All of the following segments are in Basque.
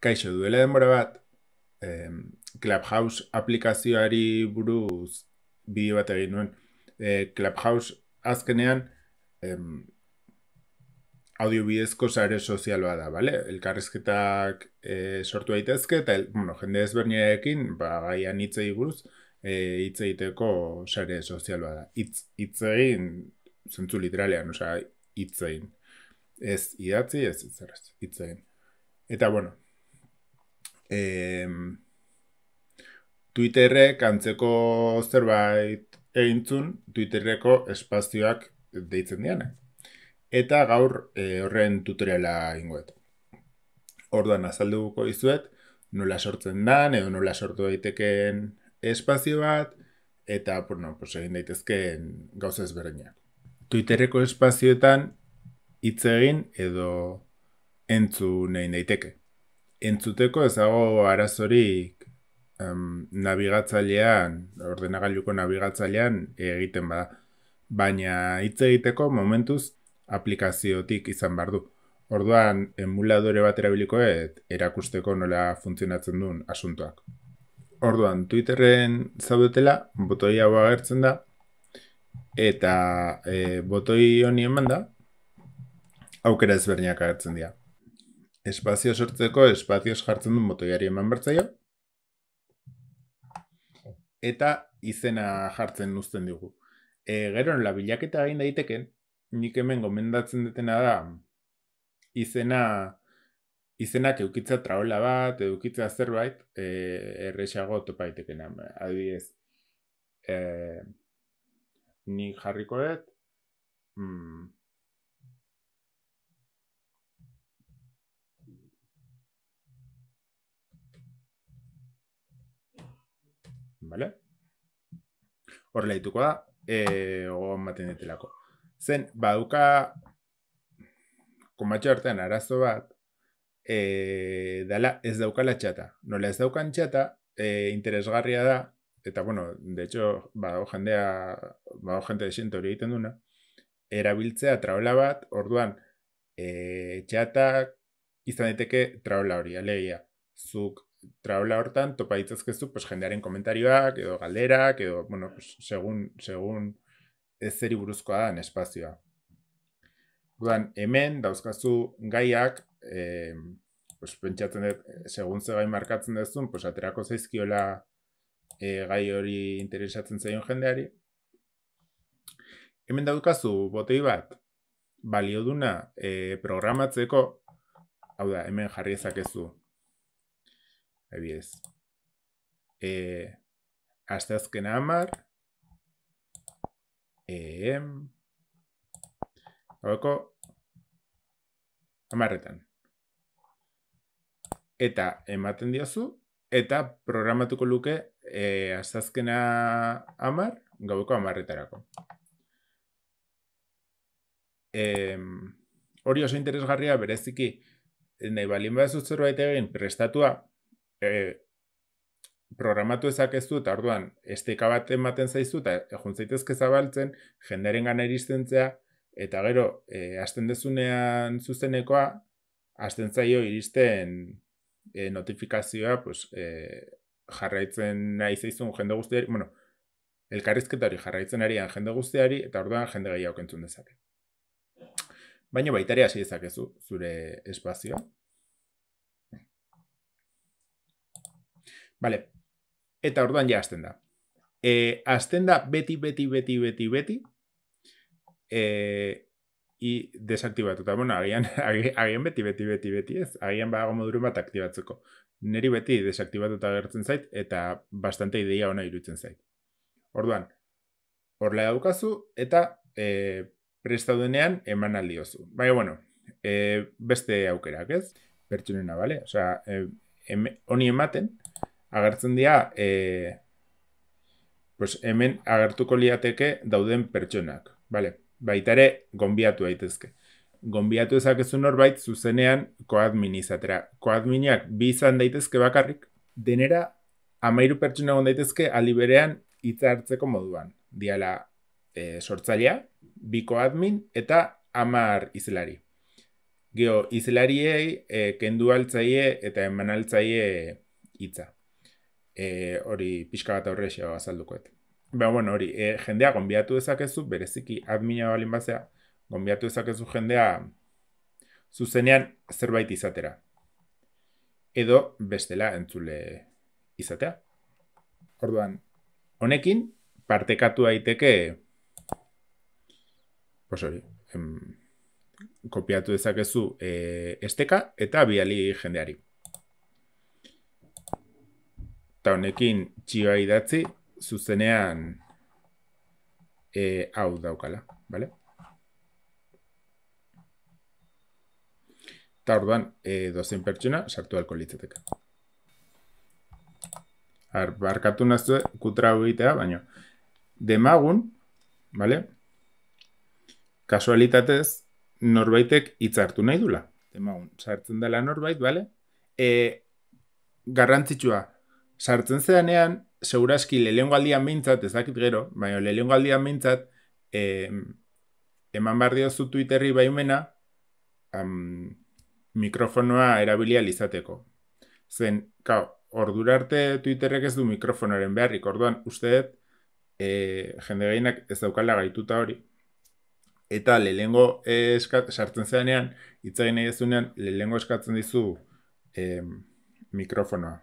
Kaixo, duela denbora bat, eh, Clubhouse aplikazioari buruz bideo bat egin nuen. Eh, Clubhouse azkenean eh, audiobidezko sare sozialoa da, bale? Elkarrizketak eh, sortu daitezke eta bueno, jende ezberniarekin, ba, gaian hitz buruz, eh, hitz egiteko sare sozialoa da. Hitz, hitz egin, zentzu literalean, osea, hitz egin. Ez idatzi, ez hitz egin. Eta, bueno, e, Twitterrek antzeko zerbait egintzun Twitterreko espazioak deitzen diana. Eta gaur eh, horren tutoriala ingoet. Orduan azalduko izuet, nola sortzen dan, edo nola sortu daitekeen espazio bat, eta bueno, pues, egin daitezkeen gauza ezberdinak. Twitterreko espazioetan hitz egin edo entzun egin daiteke entzuteko ez dago arazorik um, navigatzailean, ordenagailuko navigatzailean egiten bada. Baina hitz egiteko momentuz aplikaziotik izan behar du. Orduan, emuladore bat erabilikoet erakusteko nola funtzionatzen duen asuntoak. Orduan, Twitterren zaudetela, botoi hau agertzen da, eta eh, botoi honi eman da, aukera ezberdinak agertzen dira espazio sortzeko espazio jartzen du motoiari eman bertzaio. Eta izena jartzen luzten dugu. E, gero nola bilaketa egin daiteken, nik hemen gomendatzen detena da izena izenak eukitza traola bat, eukitza zerbait, e, erresago topaitekena. Adibidez, e, nik jarriko dut, mm, vale? Horrela da, eh, egon maten ditelako. Zen, baduka, komatxo hartan arazo bat, e, dala ez daukala txata. Nola ez daukan txata, e, interesgarria da, eta bueno, de hecho, badau jendea, badau jente de hori egiten duna, erabiltzea traola bat, orduan, e, txatak izan diteke traola hori, alegia, zuk traula hortan topa ditzazkezu pues, jendearen komentarioak, edo galderak, edo, bueno, pues, segun, segun ez zeri buruzkoa da espazioa. Guran, hemen dauzkazu gaiak, e, pues, pentsatzen segun ze gai markatzen dut pues, aterako zaizkiola e, gai hori interesatzen zaion jendeari. Hemen dauzkazu, botei bat, balioduna e, programatzeko, hau da, hemen jarri ezakezu, Adibidez. E, eh, Aste azkena amar. em. Gaueko. Amarretan. Eta ematen diazu. Eta programatuko luke e, eh, azazkena amar, gaueko amarretarako. E, hori oso interesgarria bereziki nahi balin bat zuzero egin prestatua e, programatu ezakezu eta orduan esteka bat ematen zaizu eta egun zaitezke zabaltzen jendearen gana iristen eta gero e, eh, asten dezunean zuzenekoa asten zaio iristen e, notifikazioa pues, e, jarraitzen nahi zaizun jende guztiari, bueno, elkarrizketa hori jarraitzen arian jende guztiari eta orduan jende gehiago entzun dezake. Baina baitari hasi dezakezu zure espazioa. Bale, eta orduan ja azten da. E, eh, azten da beti, beti, beti, beti, beti, e, i desaktibatuta. Bueno, agian, agian beti, beti, beti, beti ez. Agian bago modurun bat aktibatzeko. Neri beti desaktibatuta gertzen zait, eta bastante ideia ona irutzen zait. Orduan, horla daukazu, eta e, prestaudenean eman aldiozu. Baina, bueno, e, beste aukerak ez, pertsunena, bale? Osea, e, em, honi ematen, agertzen dira e, pues hemen agertuko liateke dauden pertsonak, vale? Baita ere gonbiatu daitezke. Gonbiatu ezakezu norbait zuzenean koadmin izatera. Koadminak bi izan daitezke bakarrik denera amairu pertsona gonda daitezke aliberean hitza hartzeko moduan. Diala e, sortzalea, bi koadmin eta amar izelari. Geo izelariei e, kendu altzaie eta eman emanaltzaie hitza e, hori pixka bat aurre xeo azaldukoet. Ba, bueno, hori, e, jendea gonbiatu dezakezu, bereziki admina balin bazea, gonbiatu dezakezu jendea zuzenean zerbait izatera. Edo bestela entzule izatea. Orduan, honekin, partekatu daiteke, em, kopiatu dezakezu e, esteka eta biali jendeari eta honekin txiga idatzi, zuzenean e, hau daukala, bale? Eta orduan, e, eh, dozen pertsona, sartu alko litzetek. Har, barkatu naztu kutra egitea, baina demagun, bale? Kasualitatez, norbaitek hitz hartu nahi dula. Demagun, sartzen dela norbait, bale? E, garrantzitsua, sartzen zeanean, segurazki lehenko aldian behintzat, ez dakit gero, baina lehenko aldian behintzat, e, eman behar diozu Twitterri baimena, um, mikrofonoa erabilia izateko. Zen, ka, ordura arte Twitterrek ez du mikrofonaren beharrik, orduan uste dut, e, jende gainak ez daukala gaituta hori. Eta lehengo eh, eskat, sartzen zeanean, itzagin nahi ez eskatzen dizu mikrofonoa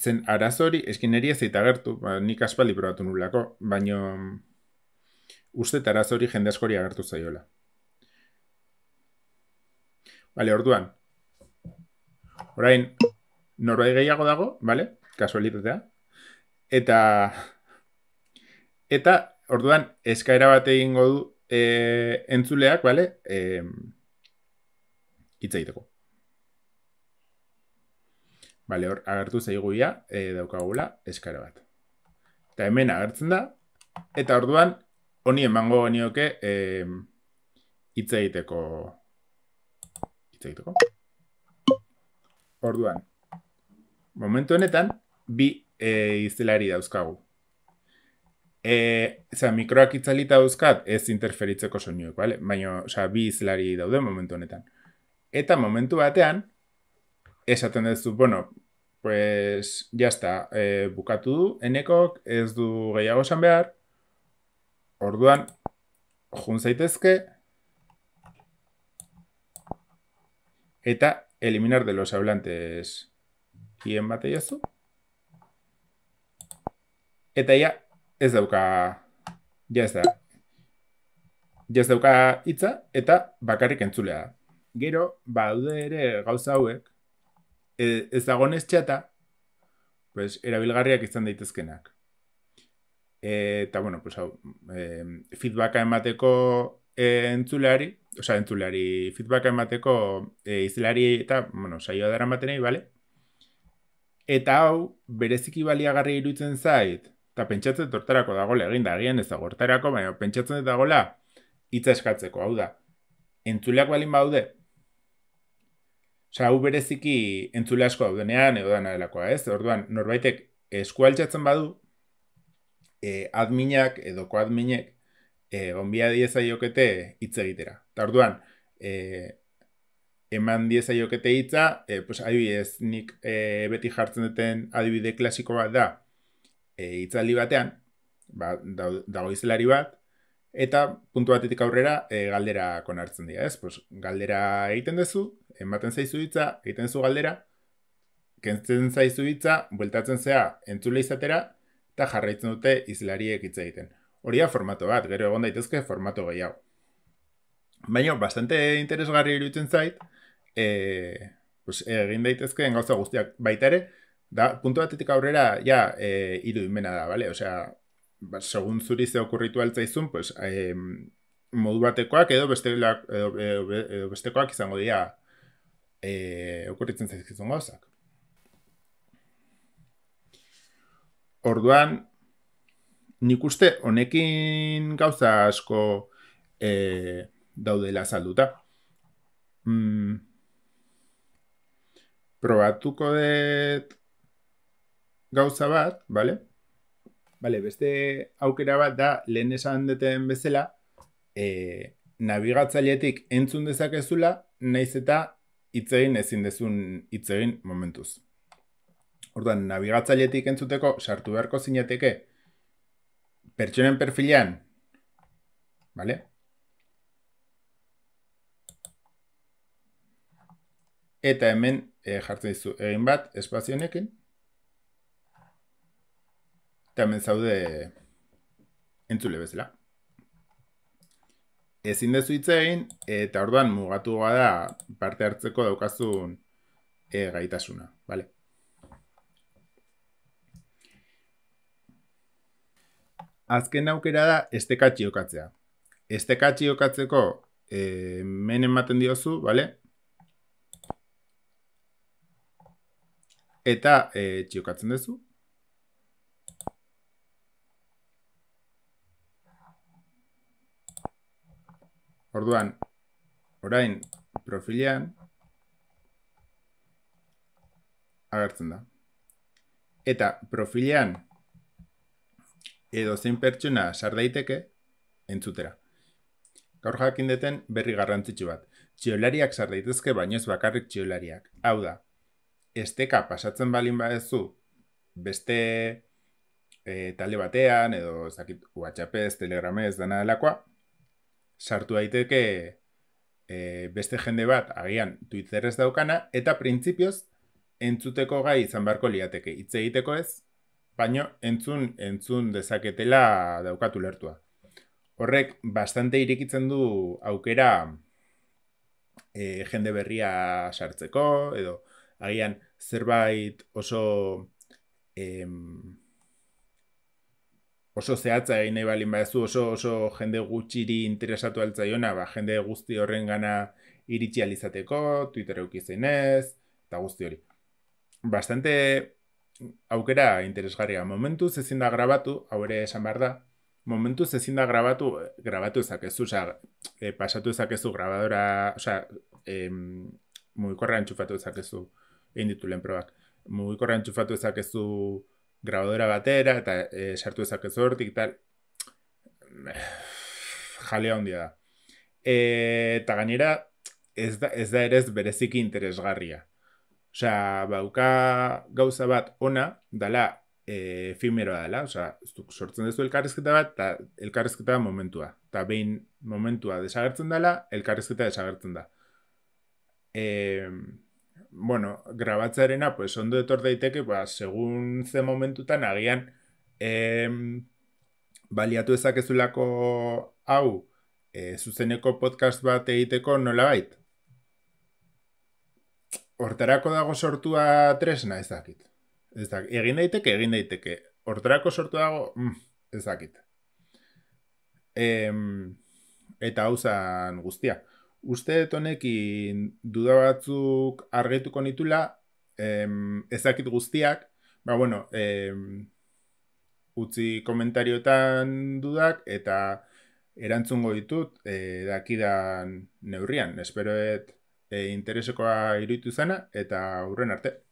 zen arazo hori eskineria zeita gertu, ba, nik aspaldi probatu nulako, baino uste eta arazo jende askori agertu zaiola. Bale, orduan, orain, norbait gehiago dago, bale, kasualitatea, eta eta orduan eskaera bat egingo du e, entzuleak, bale, eh, itzaiteko. Bale, hor, agertu zaiguia e, daukagula eskara bat. Eta hemen agertzen da, eta orduan, honi emango honioke e, hitz egiteko hitz egiteko. Orduan, momentu honetan, bi e, izelari dauzkagu. E, za, mikroak itzalita dauzkat ez interferitzeko soinuek, bale? Baina, oza, bi izelari daude momentu honetan. Eta momentu batean, esaten dut bueno, pues, jazta, e, eh, bukatu du, enekok, ez du gehiago esan behar, orduan, jun zaitezke, eta eliminar de los hablantes hien bat egin zu, eta ia, ez dauka, ja ez da, ez dauka hitza eta bakarrik entzulea. Gero, baude ere gauza hauek, E, ez dagoen ez txata, pues, erabilgarriak izan daitezkenak. Eta, bueno, pues, hau, feedbacka emateko e, entzuleari, oza, entzuleari, feedbacka emateko e, eta, bueno, saioa dara matenei, bale? Eta hau, bereziki baliagarri irutzen zait, eta pentsatzen tortarako dago egin da agian ez dago baina pentsatzen dagola hitza eskatzeko, hau da, entzuleak balin baude, Osa, hau bereziki entzule asko daudenean, edo da delakoa, ez? Orduan, norbaitek eskualtzatzen badu, e, adminak edo koadminek, e, onbia dieza jokete hitz egitera. Eta orduan, e, eman dieza jokete hitza, e, pues, adibidez, nik e, beti jartzen duten adibide klasiko bat da, e, batean, ba, dago izelari bat, Eta puntu batetik aurrera e, galdera konartzen dira, ez? Pues, galdera egiten duzu, ematen zaizu hitza, egiten zu galdera, kentzen zaizu hitza, bueltatzen zea entzule izatera, eta jarraitzen dute izlariek hitz egiten. Hori da formato bat, gero egon daitezke formato gehiago. Baina, bastante interesgarri iruditzen zait, e, pues, egin daitezke gauza guztiak baita ere, da, puntu batetik aurrera, ja, e, eh, iru da, bale? Osea, ba, segun zuri ze okurritu altzaizun, pues, eh, modu batekoak edo, beste, edo, edo bestekoak izango dira eh, okurritzen zaizkizun gauzak. Orduan, nik uste honekin gauza asko eh, daudela salduta. Mm. probatuko dut gauza bat, vale? Vale, beste aukera bat da, lehen esan deten bezala, e, nabigatzailetik entzun dezakezula, naiz eta hitz egin ezin dezun hitz momentuz. Orduan, nabigatzailetik entzuteko sartu beharko zinateke pertsonen perfilean, vale? Eta hemen e, jartzen dizu egin bat espazionekin eta hemen zaude entzule bezala. Ezin dezu egin eta orduan mugatu da parte hartzeko daukazun eh, gaitasuna, bale? Azken aukera da estekatxi okatzea. Estekatxi okatzeko e, eh, menen maten diozu, bale? Eta e, eh, txiokatzen dezu. Orduan, orain profilean agertzen da. Eta profilean edo zein pertsona sar daiteke entzutera. Gaur jakin duten berri garrantzitsu bat. Txiolariak sar daitezke baino ez bakarrik txiolariak. Hau da. Esteka pasatzen balin baduzu beste e, talde batean edo ezakitu WhatsAppez, Telegramez dana delakoa, sartu daiteke e, beste jende bat agian Twitterrez daukana eta printzipioz entzuteko gai izan beharko liateke hitz egiteko ez, baino entzun entzun dezaketela daukatu lertua. Horrek bastante irekitzen du aukera e, jende berria sartzeko edo agian zerbait oso em, oso zehatza egin nahi balin bat oso, oso jende gutxiri interesatu altzaiona, ba, jende guzti horren gana iritsi alizateko, Twitter eukizein ez, eta guzti hori. Bastante aukera interesgarria. Momentu zezin da grabatu, hau ere esan behar da, momentu zezin da grabatu, grabatu ezakezu, oza, e, eh, pasatu ezakezu grabadora, oza, e, mugikorra antxufatu ezakezu, egin ditu lehen probak, mugikorra antxufatu ezakezu, grabadora batera, eta e, sartu ezakezu hortik, tal. Jalea hondia da. Eh, eta gainera, ez da, ez da ere bereziki interesgarria. Osa, bauka gauza bat ona, dala, e, efimeroa dela, eh, osa, sortzen duzu elkarrizketa bat, eta elkarrezketa momentua. Eta behin momentua desagertzen dela, elkarrezketa desagertzen da bueno, grabatzarena, pues ondo etor daiteke, ba, segun ze momentutan agian em, baliatu ezakezulako hau e, zuzeneko podcast bat egiteko nola bait? Hortarako dago sortua tresna ezakit. dakit. Egin daiteke, egin daiteke. Hortarako sortu dago, mm, ezakit. Em, eta hauzan guztia. guztia uste dut honekin duda batzuk argetuko nitula, em, ezakit guztiak, ba, bueno, em, utzi komentariotan dudak, eta erantzungo ditut, e, dakidan neurrian, espero et e, eh, interesekoa iruditu zana, eta hurren arte.